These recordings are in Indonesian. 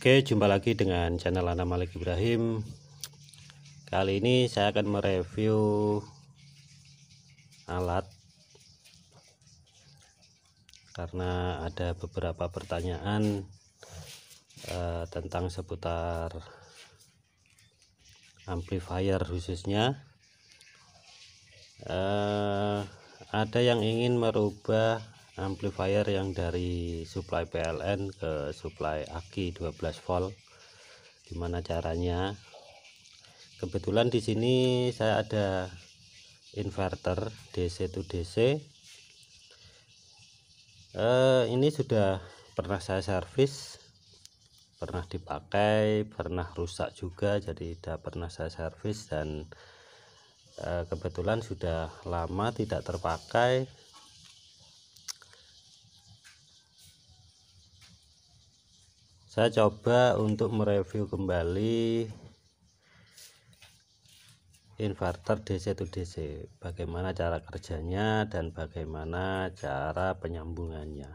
Oke, jumpa lagi dengan channel Ana Malik Ibrahim. Kali ini saya akan mereview alat karena ada beberapa pertanyaan eh, tentang seputar amplifier khususnya. Eh, ada yang ingin merubah amplifier yang dari supply PLN ke supply aki 12 volt gimana caranya kebetulan di sini saya ada inverter DC to DC eh, ini sudah pernah saya servis pernah dipakai pernah rusak juga jadi tidak pernah saya servis dan eh, kebetulan sudah lama tidak terpakai saya coba untuk mereview kembali inverter DC to DC bagaimana cara kerjanya dan bagaimana cara penyambungannya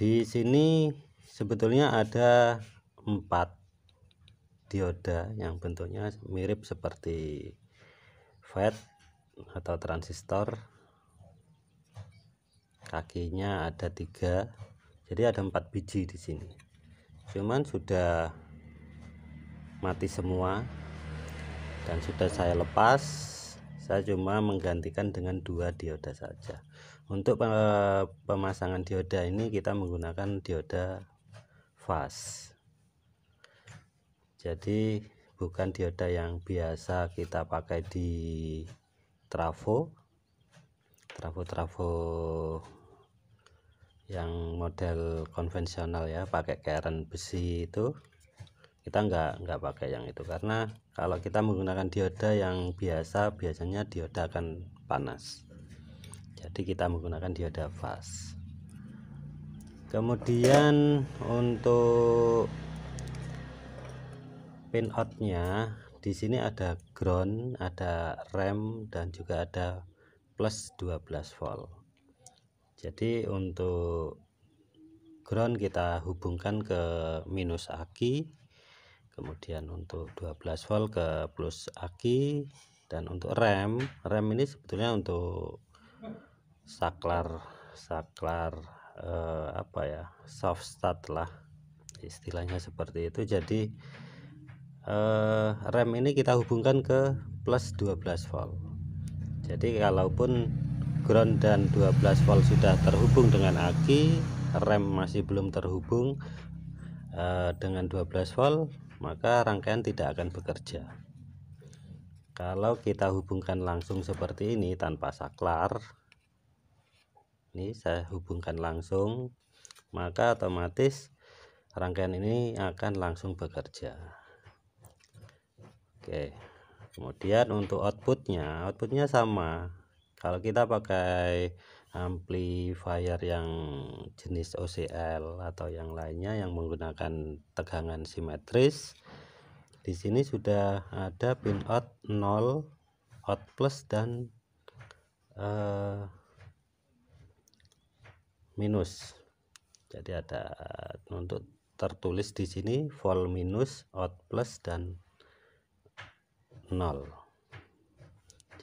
di sini sebetulnya ada empat dioda yang bentuknya mirip seperti FET atau transistor kakinya ada tiga jadi ada empat biji di sini cuman sudah mati semua dan sudah saya lepas saya cuma menggantikan dengan dua dioda saja untuk eh, pemasangan dioda ini kita menggunakan dioda fast jadi bukan dioda yang biasa kita pakai di trafo trafo-trafo yang model konvensional ya pakai keren besi itu kita nggak nggak pakai yang itu karena kalau kita menggunakan dioda yang biasa biasanya dioda akan panas jadi kita menggunakan dioda fast kemudian untuk pin outnya di sini ada ground ada rem dan juga ada plus 12 volt jadi untuk ground kita hubungkan ke minus aki kemudian untuk 12 volt ke plus aki dan untuk rem rem ini sebetulnya untuk saklar saklar eh, apa ya soft start lah istilahnya seperti itu jadi eh, rem ini kita hubungkan ke plus 12 volt jadi kalaupun ground dan 12 volt sudah terhubung dengan aki rem masih belum terhubung uh, dengan 12 volt maka rangkaian tidak akan bekerja kalau kita hubungkan langsung seperti ini tanpa saklar ini saya hubungkan langsung maka otomatis rangkaian ini akan langsung bekerja oke kemudian untuk outputnya outputnya sama kalau kita pakai amplifier yang jenis OCL atau yang lainnya yang menggunakan tegangan simetris di sini sudah ada pin out 0 out plus dan uh, minus jadi ada untuk tertulis di sini volt minus out plus dan 0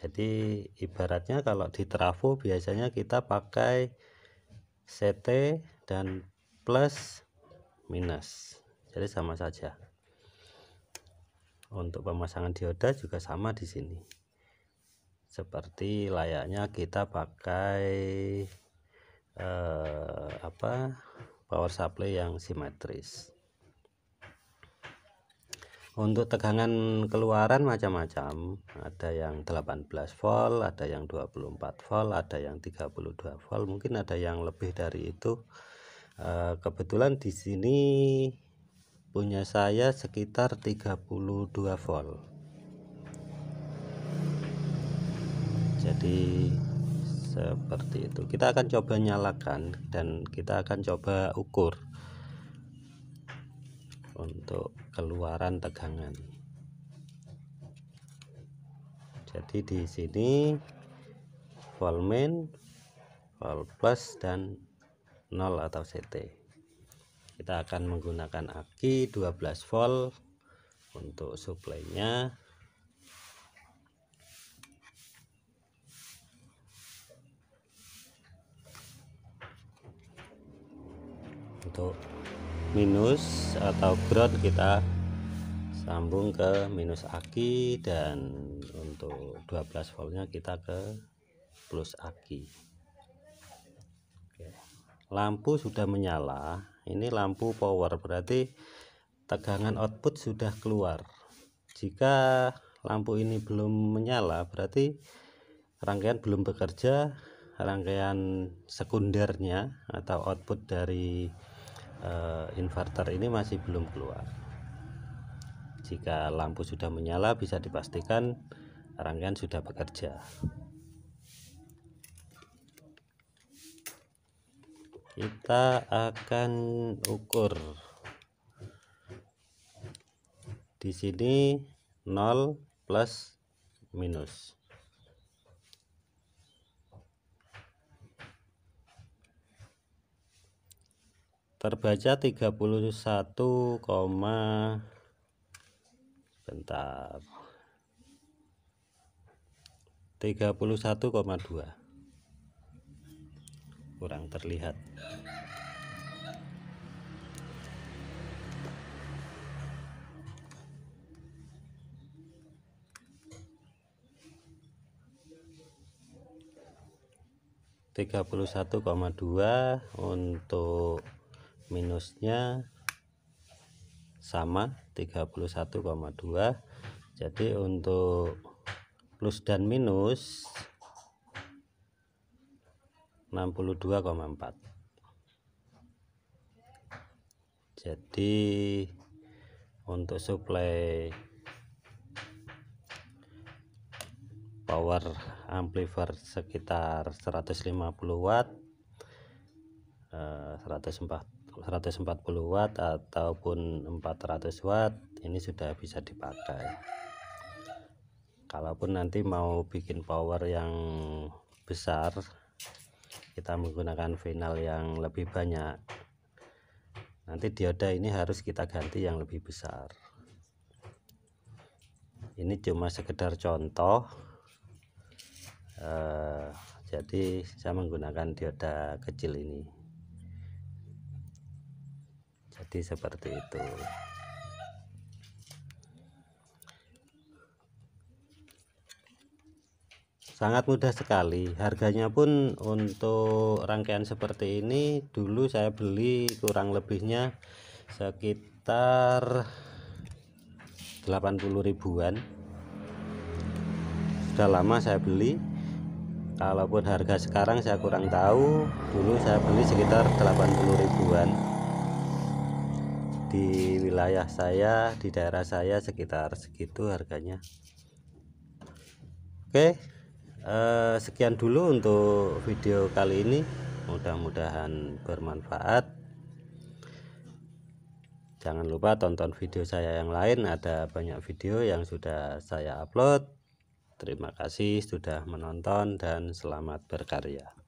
jadi ibaratnya kalau di trafo biasanya kita pakai CT dan plus minus jadi sama saja untuk pemasangan dioda juga sama di sini seperti layaknya kita pakai eh, apa power supply yang simetris untuk tegangan keluaran macam-macam ada yang 18 volt ada yang 24 volt ada yang 32 volt mungkin ada yang lebih dari itu eh, kebetulan di sini punya saya sekitar 32 volt jadi seperti itu kita akan coba nyalakan dan kita akan coba ukur untuk keluaran tegangan. Jadi di sini voltmen, vol plus dan 0 atau CT. Kita akan menggunakan aki 12 volt untuk suplainya untuk minus atau ground kita sambung ke minus aki dan untuk 12 voltnya kita ke plus aki lampu sudah menyala ini lampu power berarti tegangan output sudah keluar jika lampu ini belum menyala berarti rangkaian belum bekerja rangkaian sekundernya atau output dari uh, inverter ini masih belum keluar jika lampu sudah menyala bisa dipastikan rangkaian sudah bekerja kita akan ukur di sini 0 plus minus terbaca 31, bentar 31,2 kurang terlihat tiga puluh satu koma dua untuk minusnya sama 31,2 jadi untuk plus dan minus 62,4 jadi untuk supply power amplifier sekitar 150 watt 140 eh, 140 watt ataupun 400 watt ini sudah bisa dipakai kalaupun nanti mau bikin power yang besar kita menggunakan final yang lebih banyak nanti dioda ini harus kita ganti yang lebih besar ini cuma sekedar contoh eh, jadi saya menggunakan dioda kecil ini jadi seperti itu sangat mudah sekali harganya pun untuk rangkaian seperti ini dulu saya beli kurang lebihnya sekitar 80 ribuan sudah lama saya beli kalaupun harga sekarang saya kurang tahu dulu saya beli sekitar 80 ribuan di wilayah saya di daerah saya sekitar segitu harganya oke eh, sekian dulu untuk video kali ini mudah-mudahan bermanfaat jangan lupa tonton video saya yang lain ada banyak video yang sudah saya upload terima kasih sudah menonton dan selamat berkarya